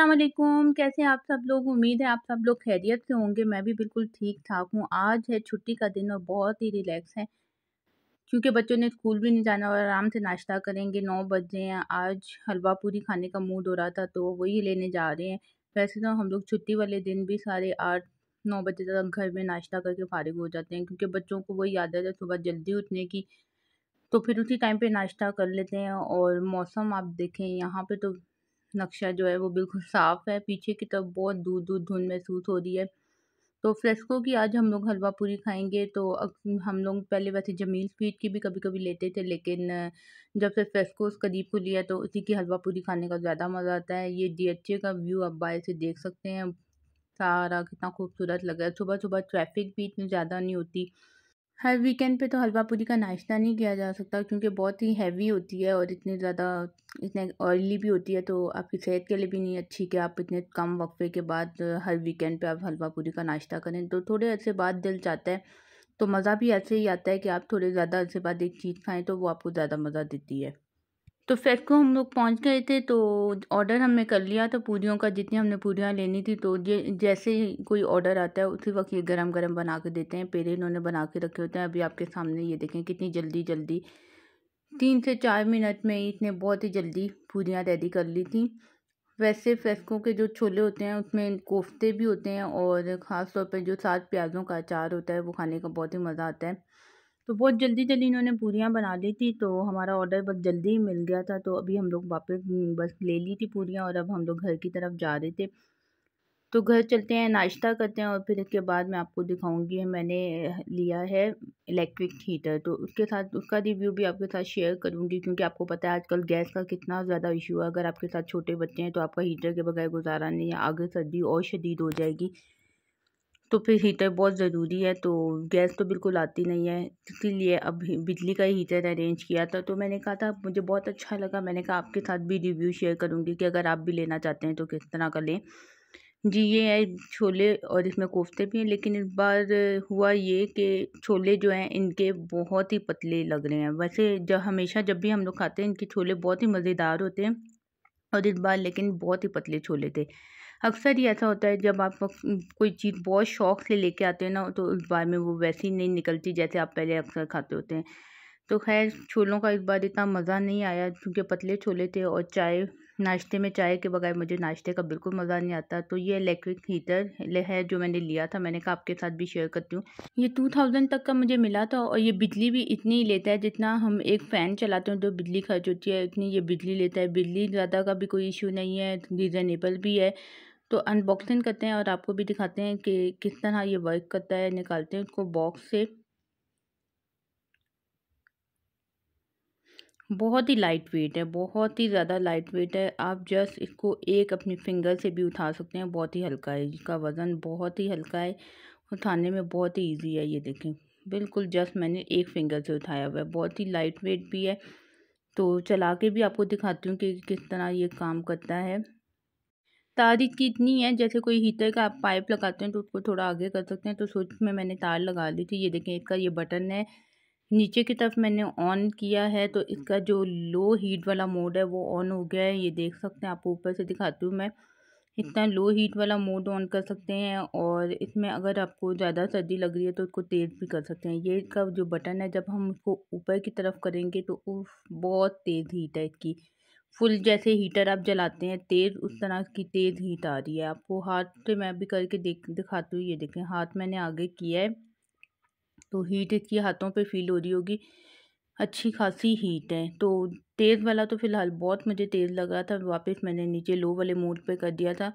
असलम कैसे आप सब लोग उम्मीद है आप सब लोग खैरियत से होंगे मैं भी बिल्कुल ठीक ठाक हूँ आज है छुट्टी का दिन और बहुत ही रिलैक्स है क्योंकि बच्चों ने स्कूल भी नहीं जाना और आराम से नाश्ता करेंगे नौ बजे हैं आज हलवा पूरी खाने का मूड हो रहा था तो वही लेने जा रहे हैं वैसे तो हम लोग छुट्टी वाले दिन भी सारे आठ नौ बजे तक घर में नाश्ता करके फारिग हो जाते हैं क्योंकि बच्चों को वही आदत है सुबह जल्दी उठने की तो फिर उसी टाइम पे नाश्ता कर लेते हैं और मौसम आप देखें यहाँ पे तो नक्शा जो है वो बिल्कुल साफ है पीछे की तरफ बहुत दूर दूर धुंध महसूस हो रही है तो फ्रेस्को की आज हम लोग हलवा पूरी खाएंगे तो हम लोग पहले वैसे जमील स्वीट की भी कभी कभी लेते थे लेकिन जब से फ्रेस्को उस करीब को लिया तो उसी की हलवा पूरी खाने का ज़्यादा मज़ा आता है ये डी का व्यू आप बाहर से देख सकते हैं सारा कितना खूबसूरत लग रहा है सुबह सुबह ट्रैफिक भी इतनी ज़्यादा नहीं होती हर वीकेंड पे तो हलवा पूरी का नाश्ता नहीं किया जा सकता क्योंकि बहुत ही हैवी होती है और इतनी ज़्यादा इतने ऑयली भी होती है तो आपकी सेहत के लिए भी नहीं अच्छी कि आप इतने कम वक्फे के बाद हर वीकेंड पे आप हलवा पूरी का नाश्ता करें तो थोड़े अरसे बाद दिल चाहता है तो मज़ा भी ऐसे ही आता है कि आप थोड़े ज़्यादा अरसे बाद एक चीज़ खाएँ तो वो आपको ज़्यादा मज़ा देती है तो फ्लैट को हम लोग पहुंच गए थे तो ऑर्डर हमने कर लिया था पूरियों का जितनी हमने पूरियाँ लेनी थी तो ये जैसे ही कोई ऑर्डर आता है उसी वक्त ये गरम गरम बना के देते हैं पहले इन्होंने बना के रखे होते हैं अभी आपके सामने ये देखें कितनी जल्दी जल्दी तीन से चार मिनट में इसने बहुत ही जल्दी पूरियाँ रेडी कर ली थी वैसे फ्रेस्को के जो छोले होते हैं उसमें कोफ्ते भी होते हैं और ख़ास तौर पर जो सात प्याज़ों का अचार होता है वो खाने का बहुत ही मज़ा आता है तो बहुत जल्दी जल्दी इन्होंने पूरियाँ बना ली थी तो हमारा ऑर्डर बस जल्दी ही मिल गया था तो अभी हम लोग वापस हम्म, बस ले ली थी पूरियाँ और अब हम लोग घर की तरफ जा रहे थे तो घर चलते हैं नाश्ता करते हैं और फिर इसके बाद मैं आपको दिखाऊंगी मैंने लिया है इलेक्ट्रिक हीटर तो उसके साथ उसका रिव्यू भी आपके साथ शेयर करूंगी क्योंकि आपको पता है आजकल गैस का कितना ज़्यादा इशू है अगर आपके साथ छोटे बच्चे हैं तो आपका हीटर के बगैर गुजारा नहीं है आगे सर्दी और शदीद हो जाएगी तो फिर हीटर बहुत ज़रूरी है तो गैस तो बिल्कुल आती नहीं है इसीलिए अब बिजली का ही हीटर अरेंज किया था तो मैंने कहा था मुझे बहुत अच्छा लगा मैंने कहा आपके साथ भी रिव्यू शेयर करूँगी कि अगर आप भी लेना चाहते हैं तो किस तरह का लें जी ये है छोले और इसमें कोफ्ते भी हैं लेकिन इस बार हुआ ये कि छोले जो हैं इनके बहुत ही पतले लग रहे हैं वैसे जब हमेशा जब भी हम लोग खाते हैं इनके छोले बहुत ही मज़ेदार होते हैं और इस बार लेकिन बहुत ही पतले छोले थे अक्सर ही ऐसा होता है जब आप कोई चीज़ बहुत शौक से लेके आते हैं ना तो उस बार में वो वैसी नहीं निकलती जैसे आप पहले अक्सर खाते होते हैं तो खैर छोलों का इस बार इतना मज़ा नहीं आया क्योंकि पतले छोले थे और चाय नाश्ते में चाय के बगैर मुझे नाश्ते का बिल्कुल मज़ा नहीं आता तो ये इलेक्ट्रिक हीटर है जो मैंने लिया था मैंने कहा आपके साथ भी शेयर करती हूँ ये टू थाउजेंड तक का मुझे मिला था और ये बिजली भी इतनी ही लेता है जितना हम एक फ़ैन चलाते हैं तो बिजली खर्च होती है इतनी ये बिजली लेता है बिजली ज़्यादा का भी कोई इशू नहीं है रिजनेबल भी है तो अनबॉक्सिंग करते हैं और आपको भी दिखाते हैं कि किस तरह ये वर्क करता है निकालते हैं उसको बॉक्स से बहुत ही लाइट वेट है बहुत ही ज़्यादा लाइट वेट है आप जस्ट इसको एक अपनी फिंगर से भी उठा सकते हैं बहुत ही हल्का है इसका वज़न बहुत ही हल्का है उठाने में बहुत ही ईजी है ये देखें बिल्कुल जस्ट मैंने एक फिंगर से उठाया हुआ है बहुत ही लाइट वेट भी है तो चला के भी आपको दिखाती हूँ कि किस तरह ये काम करता है तारीख की इतनी है जैसे कोई हीटर का आप पाइप लगाते हैं तो उसको थोड़ा आगे कर सकते हैं तो सोच में मैंने तार लगा दी थी ये देखें इसका ये बटन है नीचे की तरफ मैंने ऑन किया है तो हम्म। इसका जो लो हीट वाला मोड है वो ऑन हो गया है ये देख सकते हैं आपको ऊपर से दिखाती हूँ मैं हम्म। इतना लो हीट वाला मोड ऑन कर सकते हैं और इसमें अगर आपको ज़्यादा सर्दी लग रही है तो इसको तेज़ भी कर सकते हैं ये इसका जो बटन है जब हम उसको ऊपर की तरफ करेंगे तो बहुत तेज़ हीट है इसकी फुल जैसे हीटर आप जलाते हैं तेज़ उस हम्म। तरह की तेज़ हीट आ रही है आपको हाथ से मैं भी करके देख दिखाती हूँ ये देखें हाथ मैंने आगे किया है तो हीट इसकी हाथों पे फील हो रही होगी अच्छी खासी हीट है तो तेज़ वाला तो फ़िलहाल बहुत मुझे तेज़ लग रहा था वापस मैंने नीचे लो वाले मोड पे कर दिया था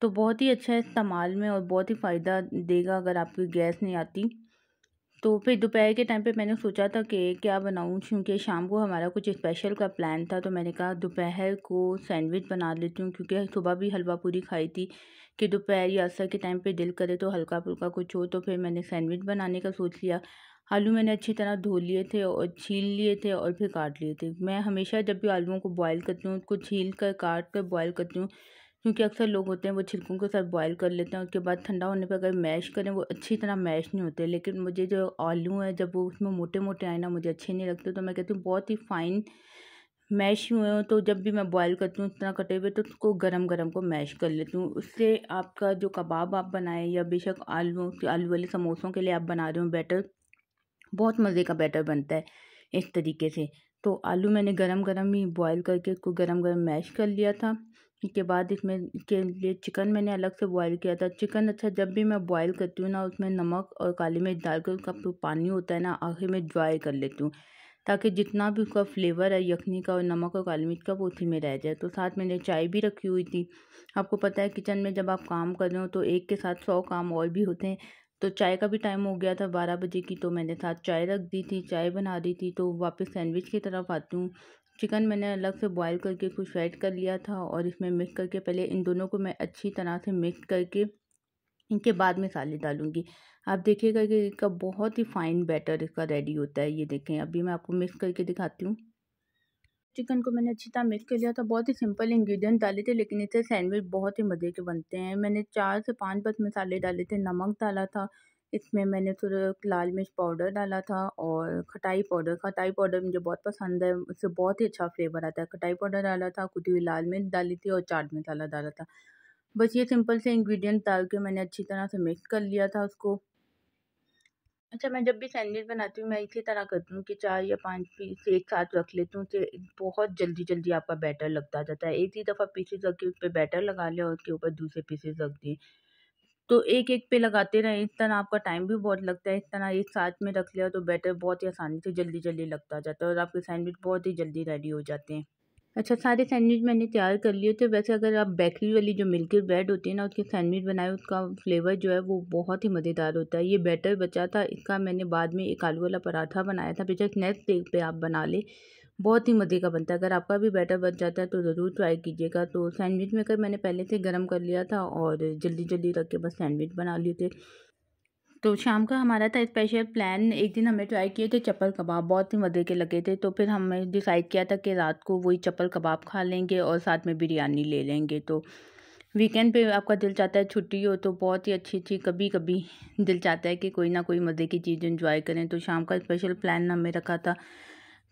तो बहुत ही अच्छा है इस्तेमाल में और बहुत ही फ़ायदा देगा अगर आपकी गैस नहीं आती तो फिर दोपहर के टाइम पे मैंने सोचा था कि क्या बनाऊँ क्योंकि शाम को हमारा कुछ स्पेशल का प्लान था तो मैंने कहा दोपहर को सैंडविच बना लेती हूँ क्योंकि सुबह भी हलवा पूरी खाई थी कि दोपहर या असर के टाइम पे दिल करे तो हल्का फुल्का कुछ हो तो फिर मैंने सैंडविच बनाने का सोच लिया आलू मैंने अच्छी तरह धो लिए थे और छील लिए थे और फिर काट लिए थे मैं हमेशा जब भी आलूओं को बॉयल करती हूँ उसको छील कर काट कर बॉयल करती हूँ क्योंकि अक्सर लोग होते हैं वो छिलकों के साथ बॉईल कर लेते हैं उसके बाद ठंडा होने पर अगर मैश करें वो अच्छी तरह मैश नहीं होते लेकिन मुझे जो आलू है जब वो उसमें मोटे मोटे आए ना मुझे अच्छे नहीं लगते तो मैं कहती हूँ बहुत ही फाइन मैश हुए हो तो जब भी मैं बॉयल करती हूँ इतना कटे हुए तो उसको गरम गरम को मैश कर लेती हूँ उससे आपका जो कबाब आप बनाएं या बेशक आलू आलू वाले समोसों के लिए आप बना रहे हो बैटर बहुत मज़े का बैटर बनता है इस तरीके से तो आलू मैंने गरम गरम ही बॉयल करके उसको गरम गरम मैश कर लिया था के बाद इसमें के लिए चिकन मैंने अलग से बॉईल किया था चिकन अच्छा जब भी मैं बॉईल करती हूँ ना उसमें नमक और काली मिर्च डालकर उसका जो पानी होता है ना आखिर में ड्राई कर लेती हूँ ताकि जितना भी उसका फ्लेवर है यखनी का और नमक और काली मिर्च का वो उसी में रह जाए तो साथ मैंने चाय भी रखी हुई थी आपको पता है किचन में जब आप काम कर रहे हो तो एक के साथ सौ काम और भी होते हैं तो चाय का भी टाइम हो गया था बारह बजे की तो मैंने साथ चाय रख दी थी चाय बना रही थी तो वापस सैंडविच की तरफ आती हूँ चिकन मैंने अलग से बॉईल करके कुछ ऐड कर लिया था और इसमें मिक्स करके पहले इन दोनों को मैं अच्छी तरह से मिक्स करके इनके बाद मसाले डालूंगी आप देखिएगा कि इसका बहुत ही फाइन बैटर इसका रेडी होता है ये देखें अभी मैं आपको मिक्स करके दिखाती हूँ चिकन को मैंने अच्छी तरह मिक्स कर लिया था बहुत ही सिंपल इंग्रेडिएंट डाले थे लेकिन इसे सैंडविच बहुत ही मज़े के बनते हैं मैंने चार से पाँच बस मसाले डाले थे नमक डाला था इसमें मैंने थोड़ा लाल मिर्च पाउडर डाला था और खटाई पाउडर खटाई पाउडर मुझे बहुत पसंद है उससे बहुत ही अच्छा फ्लेवर आता है खटाई पाउडर डाला था कुटी हुई लाल मिर्च डाली थी और चाट मसाला डाला था बस ये सिंपल से इंग्रेडिएंट डाल के मैंने अच्छी तरह से मिक्स कर लिया था उसको अच्छा मैं जब भी सैंडविच बनाती हूँ मैं इसी तरह करती हूँ कि चार या पाँच पीस एक साथ रख लेती हूँ तो बहुत जल्दी जल्दी आपका बैटर लगता जाता है एक ही दफ़ा पीसेज रख के उस पर बैटर लगा लिया और उसके ऊपर दूसरे पीसेज रख दिए तो एक एक पे लगाते रहें इस तरह आपका टाइम भी बहुत लगता है इस तरह एक साथ में रख लिया तो बैटर बहुत ही आसानी से जल्दी जल्दी लगता जाता है और आपके सैंडविच बहुत ही जल्दी रेडी हो जाते हैं अच्छा सारे सैंडविच मैंने तैयार कर लिए थे वैसे अगर आप बेकरी वाली जो मिल्की ब्रेड होती है ना उसके सैंडविच बनाए उसका फ्लेवर जो है वो बहुत ही मज़ेदार होता है ये बैटर बचा था इसका मैंने बाद में एक आलू वाला पराठा बनाया था बेचा स्नैक्स डे पे आप बना ले बहुत ही मज़े का बनता है अगर आपका भी बैटर बन जाता है तो ज़रूर ट्राई कीजिएगा तो सैंडविच मेकर मैंने पहले से गर्म कर लिया था और जल्दी जल्दी रख के बस सैंडविच बना लिए थे तो शाम का हमारा था स्पेशल प्लान एक दिन हमने ट्राई किए थे चप्पल कबाब बहुत ही मज़े के लगे थे तो फिर हमने डिसाइड किया था कि रात को वही चप्पल कबाब खा लेंगे और साथ में बिरयानी ले लेंगे तो वीकेंड पे आपका दिल चाहता है छुट्टी हो तो बहुत ही अच्छी अच्छी कभी कभी दिल चाहता है कि कोई ना कोई मज़े की चीज़ इन्जॉय करें तो शाम का स्पेशल प्लान हमें रखा था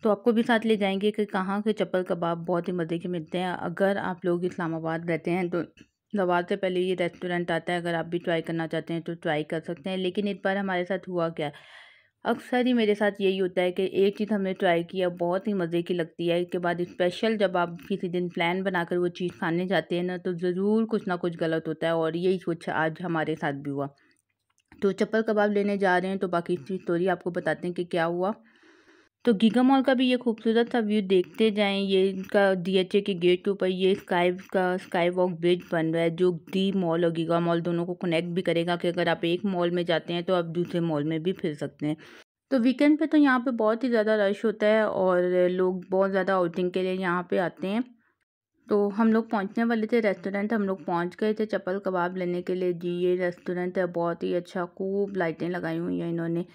तो आपको भी साथ ले जाएंगे कि कहाँ के चप्पल कबाब बहुत ही मज़े के मिलते हैं अगर आप लोग इस्लामाबाद रहते हैं तो नवाज से पहले ये रेस्टोरेंट आता है अगर आप भी ट्राई करना चाहते हैं तो ट्राई कर सकते हैं लेकिन इस बार हमारे साथ हुआ क्या अक्सर ही मेरे साथ यही होता है कि एक चीज़ हमने ट्राई किया बहुत ही मज़े की लगती है इसके बाद स्पेशल जब आप किसी दिन प्लान बनाकर वो चीज़ खाने जाते हैं ना तो ज़रूर कुछ ना कुछ गलत होता है और यही कुछ आज हमारे साथ भी हुआ तो चप्पल कबाब लेने जा रहे हैं तो बाकी स्टोरी आपको बताते हैं कि क्या हुआ तो गीगा मॉल का भी ये खूबसूरत सा व्यू देखते जाएं ये इनका डीएचए के गेट के ऊपर ये स्काई का स्काई वॉक ब्रिज बन रहा है जो दी मॉल और गीगा मॉल दोनों को कनेक्ट भी करेगा कि अगर आप एक मॉल में जाते हैं तो आप दूसरे मॉल में भी फिर सकते हैं तो वीकेंड पे तो यहाँ पे बहुत ही ज़्यादा रश होता है और लोग बहुत ज़्यादा आउटिंग के लिए यहाँ पर आते हैं तो हम लोग पहुँचने वाले थे रेस्टोरेंट हम लोग पहुँच गए थे चप्पल कबाब लेने के लिए जी ये रेस्टोरेंट है बहुत ही अच्छा खूब लाइटें लगाई हुई हैं इन्होंने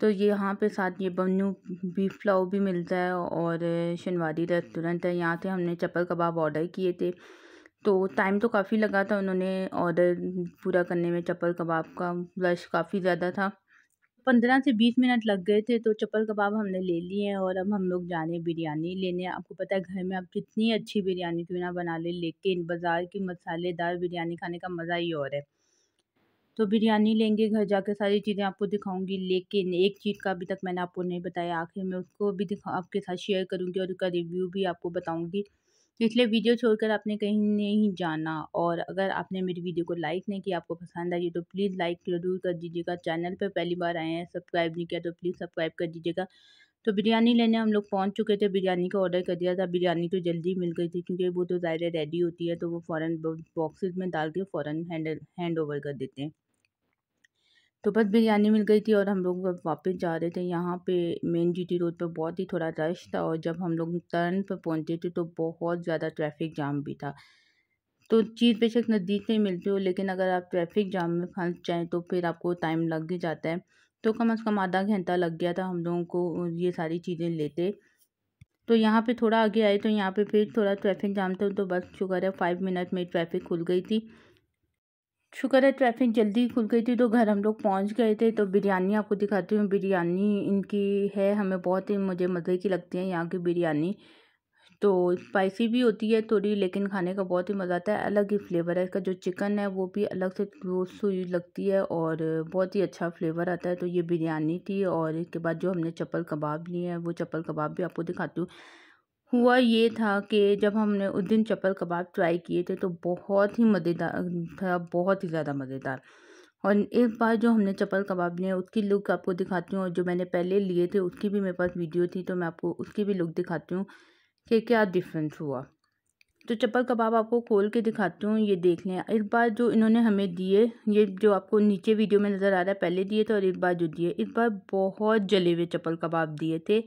तो यहाँ पे साथ ये बन्नू बीफ पुलाव भी मिलता है और शनवारी रेस्टोरेंट है यहाँ से हमने चप्पल कबाब ऑर्डर किए थे तो टाइम तो काफ़ी लगा था उन्होंने ऑर्डर पूरा करने में चप्पल कबाब का रश काफ़ी ज़्यादा था पंद्रह से बीस मिनट लग गए थे तो चप्पल कबाब हमने ले लिए हैं और अब हम लोग जा रहे हैं बिरयानी लेने आपको पता है घर में आप कितनी अच्छी बिरयानी क्यों ना बना ले लेकिन बाज़ार की मसालेदार बिरयानी खाने का मज़ा ही और है तो बिरयानी लेंगे घर जाके सारी चीज़ें आपको दिखाऊंगी लेकिन एक चीज़ का अभी तक मैंने आपको नहीं बताया आखिर में उसको भी दिखा आपके साथ शेयर करूँगी और उसका रिव्यू भी आपको बताऊँगी तो इसलिए वीडियो छोड़कर आपने कहीं नहीं जाना और अगर आपने मेरी वीडियो को लाइक नहीं किया आपको पसंद आई तो प्लीज़ लाइक जरूर कर दीजिएगा चैनल पर पहली बार आए हैं सब्सक्राइब नहीं किया तो प्लीज़ सब्सक्राइब कर दीजिएगा तो बिरयानी लेने हम लोग पहुंच चुके थे बिरयानी का ऑर्डर कर दिया था बिरयानी तो जल्दी मिल गई थी क्योंकि वो तो ज़ाहिर रेडी होती है तो वो फ़ौरन बॉक्सेस में डाल के फ़ौरन हैंडल हैंड ओवर कर देते हैं तो बस बिरयानी मिल गई थी और हम लोग वापस जा रहे थे यहाँ पे मेन जीटी रोड पे बहुत ही थोड़ा रश था और जब हम लोग टर्न पर पहुँचे थे तो बहुत ज़्यादा ट्रैफिक जाम भी था तो चीज़ बेशक नज़दीक में मिलती हो लेकिन अगर आप ट्रैफिक जाम में फंस जाएँ तो फिर आपको टाइम लग ही जाता है तो कम अज़ कम आधा घंटा लग गया था हम लोगों को ये सारी चीज़ें लेते तो यहाँ पे थोड़ा आगे आए तो यहाँ पे फिर थोड़ा ट्रैफिक जाम था तो बस शुक्र है फाइव मिनट में ट्रैफिक खुल गई थी शुक्र है ट्रैफिक जल्दी खुल गई थी तो घर हम लोग पहुंच गए थे तो बिरयानी आपको दिखाती हूँ बिरयानी इनकी है हमें बहुत ही मुझे मज़े की लगती है यहाँ की बिरयानी तो स्पाइसी भी होती है थोड़ी लेकिन खाने का बहुत ही मज़ा आता है अलग ही फ्लेवर है इसका जो चिकन है वो भी अलग से रोज़ सुई लगती है और बहुत ही अच्छा फ्लेवर आता है तो ये बिरयानी थी और इसके बाद जो हमने चप्पल कबाब लिए हैं वो चप्पल कबाब भी आपको दिखाती हूँ हुआ ये था कि जब हमने उस दिन चप्पल कबाब ट्राई किए थे तो बहुत ही मज़ेदार था बहुत ही ज़्यादा मज़ेदार और एक बार जो हमने चप्पल कबाब लिए उसकी लुक आपको दिखाती हूँ और जो मैंने पहले लिए थे उसकी भी मेरे पास वीडियो थी तो मैं आपको उसकी भी लुक दिखाती हूँ कि क्या डिफरेंस हुआ तो चप्पल कबाब आपको खोल के दिखाती हूँ ये देख लें इस बार जो इन्होंने हमें दिए ये जो आपको नीचे वीडियो में नज़र आ रहा है पहले दिए थे और एक बार जो दिए इस बार बहुत जले हुए चप्पल कबाब दिए थे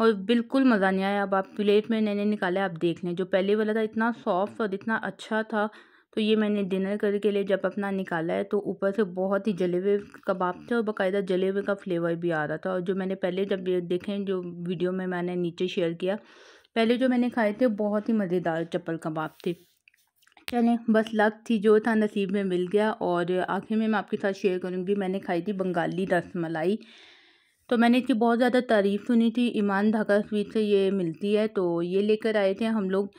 और बिल्कुल मज़ा नहीं आया अब आप प्लेट में नए निकाला आप देख लें जो पहले वाला था इतना सॉफ्ट और इतना अच्छा था तो ये मैंने डिनर करके लिए जब अपना निकाला है तो ऊपर से बहुत ही जले हुए कबाब थे और बाकायदा जले हुए का फ्लेवर भी आ रहा था और जो मैंने पहले जब देखें जो वीडियो में मैंने नीचे शेयर किया पहले जो मैंने खाए थे बहुत ही मज़ेदार चप्पल कबाब थे चलें बस लक थी जो था नसीब में मिल गया और आखिर में मैं आपके साथ शेयर करूँगी मैंने खाई थी बंगाली रस मलाई तो मैंने इसकी बहुत ज़्यादा तारीफ़ सुनी थी ईमान धागा स्वीट से ये मिलती है तो ये लेकर आए थे हम लोग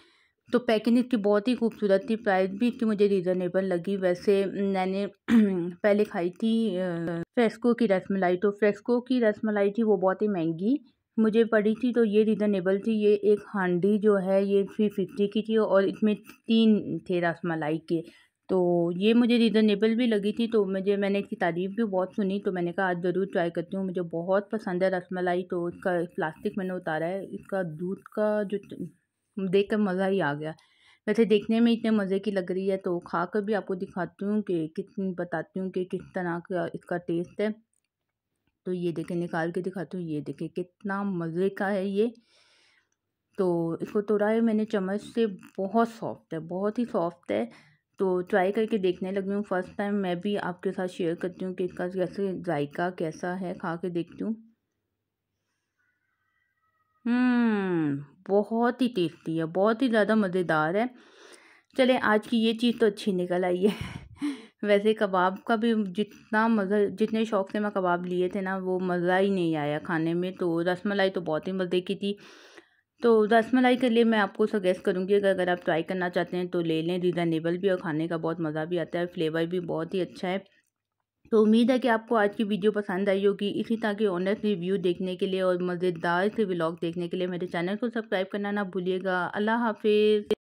तो पैकिंग इसकी बहुत ही खूबसूरत थी प्राइस भी इसकी मुझे रीज़नेबल लगी वैसे मैंने पहले खाई थी फ्रेस्को की रसमलाई तो फ्रेस्को की रसमलाई थी वो बहुत ही महंगी मुझे पड़ी थी तो ये रीज़नेबल थी ये एक हांडी जो है ये थ्री फिफ्टी की थी और इसमें तीन थे रसमलाई के तो ये मुझे रीज़नेबल भी लगी थी तो मुझे मैंने इसकी तारीफ़ भी बहुत सुनी तो मैंने कहा आज ज़रूर ट्राई करती हूँ मुझे बहुत पसंद है रसमलाई तो इसका प्लास्टिक मैंने उतारा है इसका दूध का जो देख कर मज़ा ही आ गया वैसे देखने में इतने मज़े की लग रही है तो खा कर भी आपको दिखाती हूँ कि कितनी बताती हूँ कि किस तरह का इसका टेस्ट है तो ये देखें निकाल के दिखाती हूँ ये देखें कितना मज़े का है ये तो इसको तोड़ा है मैंने चम्मच से बहुत सॉफ्ट है बहुत ही सॉफ्ट है तो ट्राई करके देखने लगी हूँ फ़र्स्ट टाइम मैं भी आपके साथ शेयर करती हूँ कि इसका कैसे जायका कैसा है खा के देखती हूँ हम्म, बहुत ही टेस्टी है बहुत ही ज़्यादा मज़ेदार है चले आज की ये चीज़ तो अच्छी निकल आई है वैसे कबाब का भी जितना मज़ा जितने शौक़ से मैं कबाब लिए थे ना वो मज़ा ही नहीं आया खाने में तो रसमलाई तो बहुत ही मज़े की थी तो रसमलाई के लिए मैं आपको सजेस्ट करूँगी अगर अगर आप ट्राई करना चाहते हैं तो ले लें रिजनेबल भी और खाने का बहुत मज़ा भी आता है फ्लेवर भी बहुत ही अच्छा है तो उम्मीद है कि आपको आज की वीडियो पसंद आई होगी इसी तरह के ऑनेस्ट रिव्यू देखने के लिए और मज़ेदार से व्लॉग देखने के लिए मेरे चैनल को सब्सक्राइब करना ना भूलिएगा अल्लाह हाफिज़